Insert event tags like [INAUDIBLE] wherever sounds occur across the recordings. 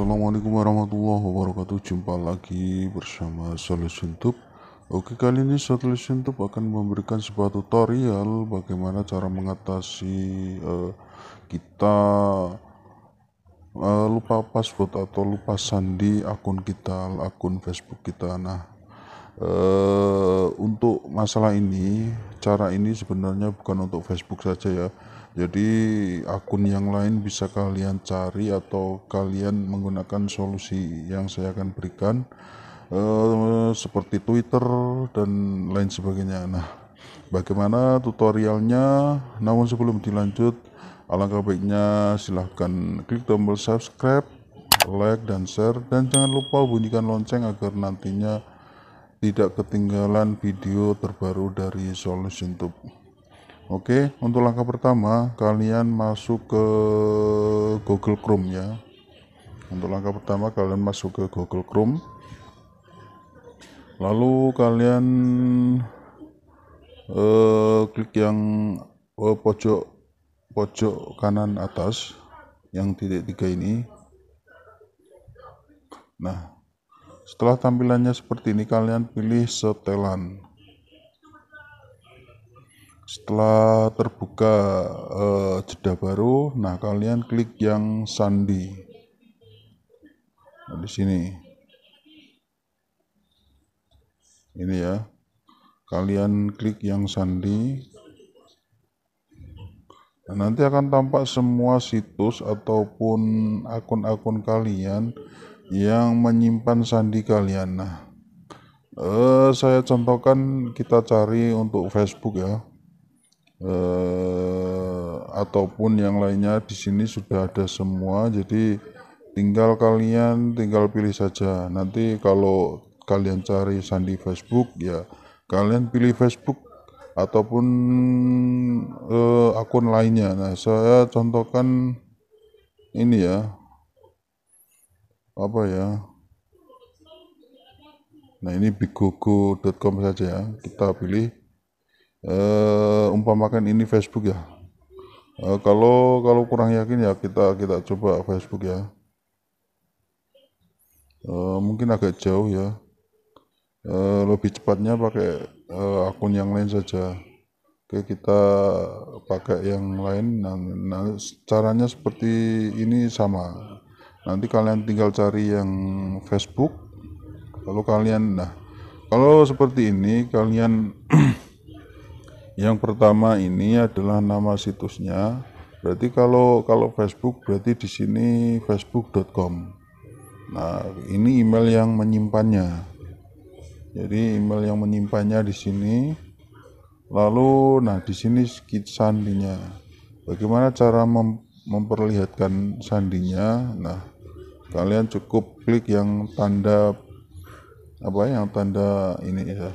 Assalamualaikum warahmatullahi wabarakatuh Jumpa lagi bersama Solution Tube Oke kali ini Solution Tube akan memberikan sebuah tutorial Bagaimana cara mengatasi uh, kita uh, lupa password atau lupa sandi akun kita akun Facebook kita Nah uh, untuk masalah ini cara ini sebenarnya bukan untuk Facebook saja ya jadi akun yang lain bisa kalian cari atau kalian menggunakan solusi yang saya akan berikan eh, seperti Twitter dan lain sebagainya nah bagaimana tutorialnya namun sebelum dilanjut alangkah baiknya silahkan klik tombol subscribe like dan share dan jangan lupa bunyikan lonceng agar nantinya tidak ketinggalan video terbaru dari Solution Tube Oke, untuk langkah pertama kalian masuk ke Google Chrome ya. Untuk langkah pertama kalian masuk ke Google Chrome. Lalu kalian eh, klik yang eh, pojok pojok kanan atas yang titik tiga ini. Nah, setelah tampilannya seperti ini kalian pilih setelan setelah terbuka uh, jeda baru nah kalian klik yang sandi nah, di sini ini ya kalian klik yang sandi nah, nanti akan tampak semua situs ataupun akun-akun kalian yang menyimpan sandi kalian nah eh, saya contohkan kita cari untuk Facebook ya eh, ataupun yang lainnya di sini sudah ada semua jadi tinggal kalian tinggal pilih saja nanti kalau kalian cari sandi Facebook ya kalian pilih Facebook ataupun eh, akun lainnya nah saya contohkan ini ya apa ya nah ini bigogo.com saja ya kita pilih uh, umpamakan ini Facebook ya uh, kalau kalau kurang yakin ya kita kita coba Facebook ya uh, mungkin agak jauh ya uh, lebih cepatnya pakai uh, akun yang lain saja Oke kita pakai yang lain nah, nah, caranya seperti ini sama nanti kalian tinggal cari yang Facebook lalu kalian nah kalau seperti ini kalian [CLEARS THROAT] yang pertama ini adalah nama situsnya. Berarti kalau kalau Facebook berarti di sini facebook.com. Nah, ini email yang menyimpannya. Jadi email yang menyimpannya di sini. Lalu nah di sini skit sandinya. Bagaimana cara mem memperlihatkan sandinya? Nah, kalian cukup klik yang tanda apa yang tanda ini ya.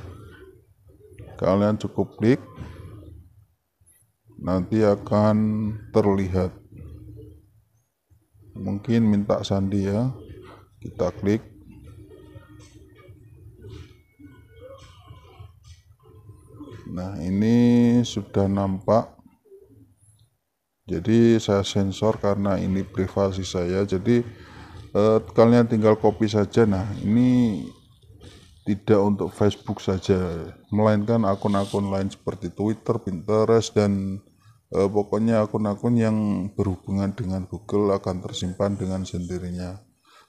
Kalian cukup klik nanti akan terlihat mungkin minta sandi ya kita klik nah ini sudah nampak jadi saya sensor karena ini privasi saya jadi eh, kalian tinggal copy saja nah ini tidak untuk Facebook saja melainkan akun-akun lain seperti Twitter, Pinterest dan Eh, pokoknya akun-akun yang berhubungan dengan Google akan tersimpan dengan sendirinya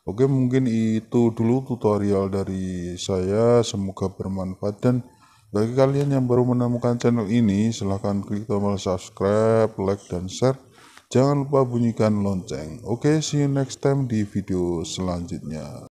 Oke mungkin itu dulu tutorial dari saya semoga bermanfaat dan bagi kalian yang baru menemukan channel ini silahkan klik tombol subscribe like dan share jangan lupa bunyikan lonceng Oke see you next time di video selanjutnya